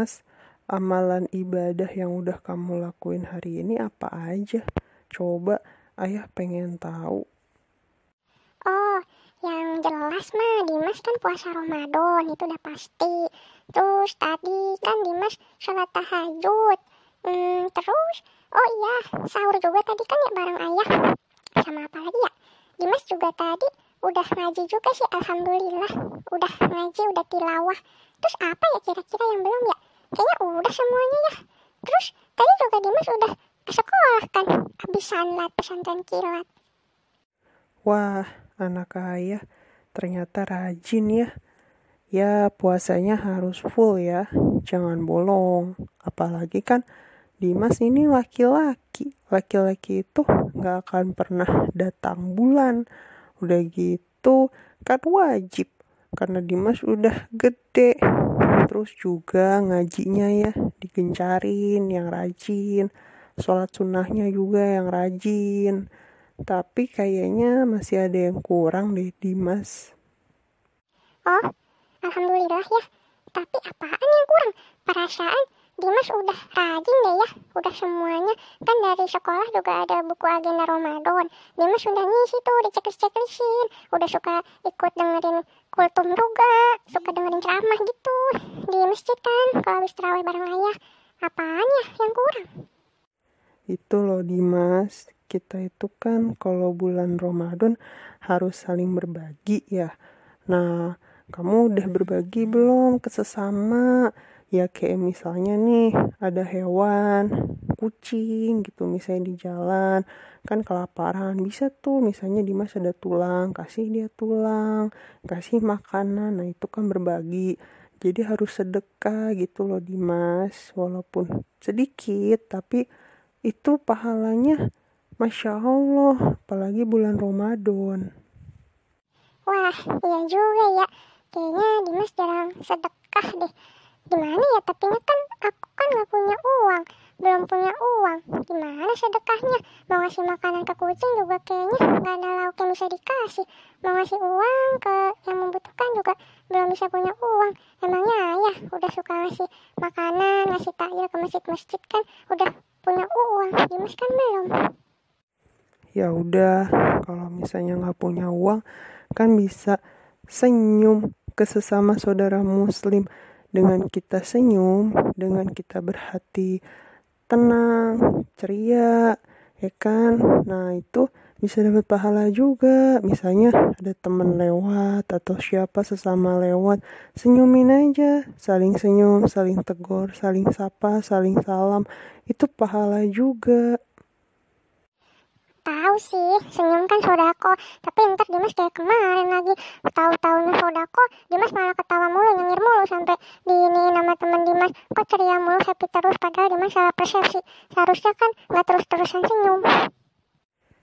Mas, amalan ibadah yang udah kamu lakuin hari ini apa aja? Coba, ayah pengen tahu. Oh, yang jelas mah Dimas kan puasa Ramadan, itu udah pasti. Terus tadi kan Dimas sholat tahajud. Hmm, terus, oh iya, sahur juga tadi kan ya bareng ayah. Sama apa lagi ya? Dimas juga tadi udah ngaji juga sih, Alhamdulillah. Udah ngaji, udah tilawah. Terus apa ya kira-kira yang belum ya? kayaknya udah semuanya ya terus tadi juga Dimas udah ke sekolah kan habis lah pesantren kilat wah anak ayah ternyata rajin ya ya puasanya harus full ya jangan bolong apalagi kan Dimas ini laki-laki laki-laki itu nggak akan pernah datang bulan udah gitu kan wajib karena Dimas udah gede terus juga ngajinya ya digencarin yang rajin sholat sunnahnya juga yang rajin tapi kayaknya masih ada yang kurang deh Dimas oh alhamdulillah ya tapi apaan yang kurang perasaan Dimas udah rajin deh ya, ya, udah semuanya. Kan dari sekolah juga ada buku agenda Ramadan. Dimas udah ngisi tuh, diceklis-ceklisin. Udah suka ikut dengerin kultum juga, suka dengerin ceramah gitu. Di masjid kan, kalau habis terawih bareng ayah. Apaan ya yang kurang? Itu loh Dimas, kita itu kan kalau bulan Ramadan harus saling berbagi ya. Nah, kamu udah berbagi belum ke sesama? ya kayak misalnya nih ada hewan kucing gitu misalnya di jalan kan kelaparan bisa tuh misalnya Dimas ada tulang kasih dia tulang kasih makanan nah itu kan berbagi jadi harus sedekah gitu loh Dimas walaupun sedikit tapi itu pahalanya Masya Allah apalagi bulan Ramadan Wah iya juga ya kayaknya Dimas jarang sedekah deh gimana ya tapi ini kan aku kan nggak punya uang belum punya uang gimana sedekahnya mau ngasih makanan ke kucing juga kayaknya nggak ada lauk yang bisa dikasih mau ngasih uang ke yang membutuhkan juga belum bisa punya uang emangnya ayah udah suka ngasih makanan ngasih takjil ke masjid-masjid kan udah punya uang Dimas kan belum ya udah kalau misalnya nggak punya uang kan bisa senyum ke sesama saudara muslim dengan kita senyum, dengan kita berhati tenang, ceria, ya kan? Nah, itu bisa dapat pahala juga. Misalnya ada teman lewat atau siapa sesama lewat, senyumin aja, saling senyum, saling tegur, saling sapa, saling salam. Itu pahala juga tahu sih senyum kan sodako tapi ntar Dimas kayak kemarin lagi tahu-tahunya sodako Dimas malah ketawa mulu nyengir mulu sampai di ini nama temen Dimas kok ceria mulu happy terus padahal Dimas salah persepsi seharusnya kan nggak terus-terusan senyum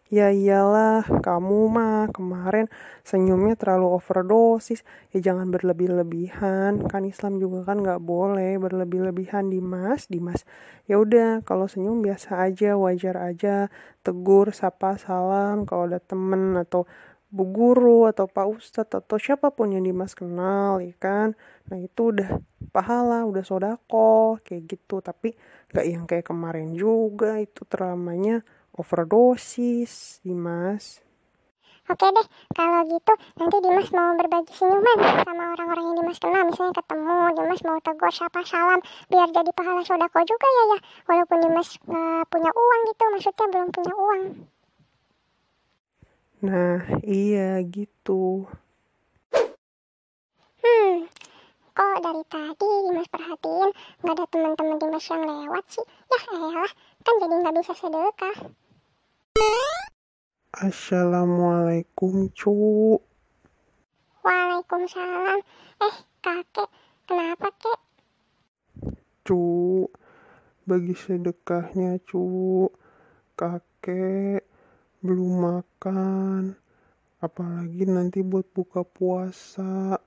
Ya iyalah, kamu mah kemarin senyumnya terlalu overdosis. Ya jangan berlebih-lebihan. Kan Islam juga kan nggak boleh berlebih-lebihan Dimas, Dimas. Ya udah, kalau senyum biasa aja, wajar aja. Tegur, sapa, salam kalau ada temen atau bu guru atau pak ustadz atau siapapun yang Dimas kenal ya kan nah itu udah pahala udah sodako kayak gitu tapi nggak yang kayak kemarin juga itu teramanya overdosis, Dimas. Oke deh, kalau gitu nanti Dimas mau berbagi senyuman sama orang-orang yang Dimas kenal. Misalnya ketemu, Dimas mau tegur siapa salam, biar jadi pahala sodako juga ya ya. Walaupun Dimas uh, punya uang gitu, maksudnya belum punya uang. Nah, iya gitu. Hmm, kok dari tadi Dimas perhatiin nggak ada teman-teman Dimas yang lewat sih? Ya elah, kan jadi nggak bisa sedekah. Assalamualaikum, cu. Waalaikumsalam. Eh, kakek, kenapa, kek? Cu, bagi sedekahnya, cu. Kakek belum makan. Apalagi nanti buat buka puasa.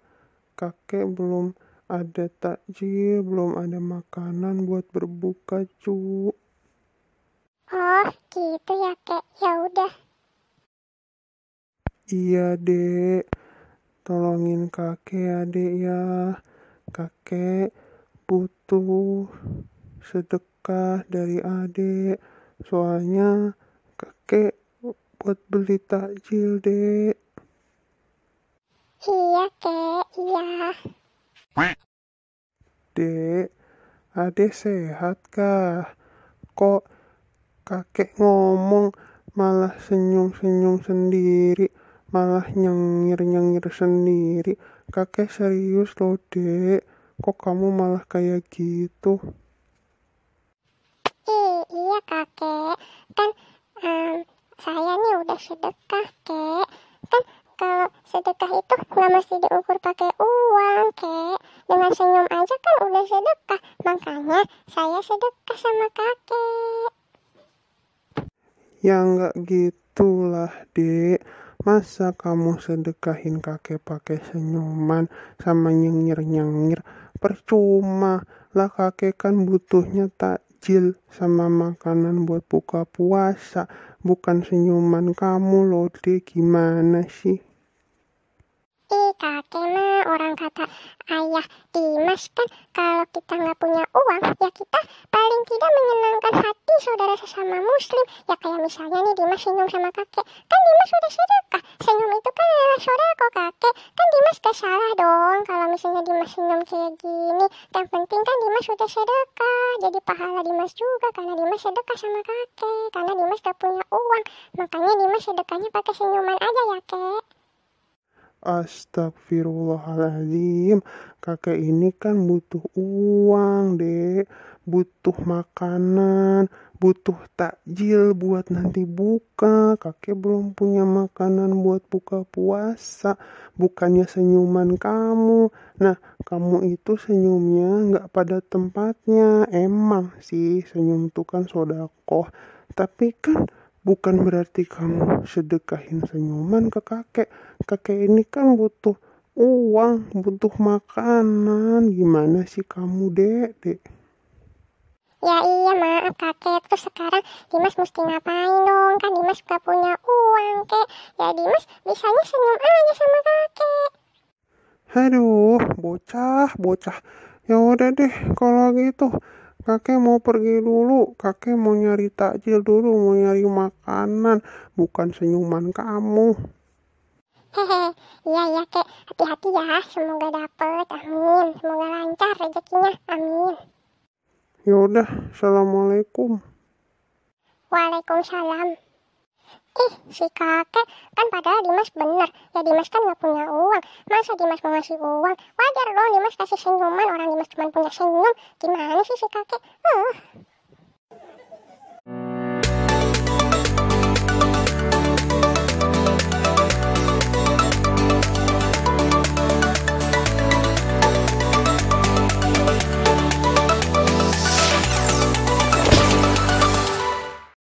Kakek belum ada takjil, belum ada makanan buat berbuka, cu. Oh, gitu ya, Kek. Ya udah. Iya, Dek. Tolongin Kakek ya, Dek ya. Kakek butuh sedekah dari Adik. Soalnya Kakek buat beli takjil, Dek. Iya, Kek. Iya. Dek, Adik sehat kah? Kok kakek ngomong malah senyum-senyum sendiri malah nyengir-nyengir sendiri kakek serius loh dek kok kamu malah kayak gitu I, iya kakek kan um, saya nih udah sedekah kek kan kalau sedekah itu nggak mesti diukur pakai uang kek dengan senyum aja kan udah sedekah makanya saya sedekah sama kakek Ya nggak gitulah, Dek. Masa kamu sedekahin kakek pakai senyuman sama nyengir-nyengir? Percuma. Lah kakek kan butuhnya takjil sama makanan buat buka puasa. Bukan senyuman kamu loh, Dek. Gimana sih? Ih kakek mah orang kata ayah Dimas kan kalau kita nggak punya uang ya kita paling tidak menyenangkan hati saudara sesama muslim ya kayak misalnya nih Dimas senyum sama kakek kan Dimas sudah sedekah senyum itu kan adalah saudara kakek kan Dimas gak salah dong kalau misalnya Dimas senyum kayak gini yang penting kan Dimas sudah sedekah jadi pahala Dimas juga karena Dimas sedekah sama kakek karena Dimas gak punya uang makanya Dimas sedekahnya pakai senyuman aja ya kek Astagfirullahaladzim, kakek ini kan butuh uang, dek. Butuh makanan, butuh takjil buat nanti buka. Kakek belum punya makanan buat buka puasa. Bukannya senyuman kamu. Nah, kamu itu senyumnya nggak pada tempatnya. Emang sih, senyum tuh kan sodakoh. Tapi kan bukan berarti kamu sedekahin senyuman ke kakek. Kakek ini kan butuh uang, butuh makanan. Gimana sih kamu, Dek? Dek. Ya iya maaf kakek Terus sekarang Dimas mesti ngapain dong Kan Dimas gak punya uang kek Ya Dimas bisanya senyum aja sama kakek Aduh bocah bocah Ya udah deh kalau gitu kakek mau pergi dulu, kakek mau nyari takjil dulu, mau nyari makanan, bukan senyuman kamu. Hehe, iya iya kek, hati-hati ya, semoga dapet, amin, semoga lancar rezekinya, amin. Yaudah, assalamualaikum. Waalaikumsalam. Ih, si kakek, kan padahal Dimas benar. Ya Dimas kan gak punya uang. Masa Dimas mau ngasih uang? Wajar loh Dimas kasih senyuman, orang Dimas cuma punya senyum. Gimana sih si kakek? Uh.